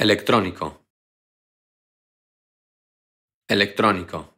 electrónico electrónico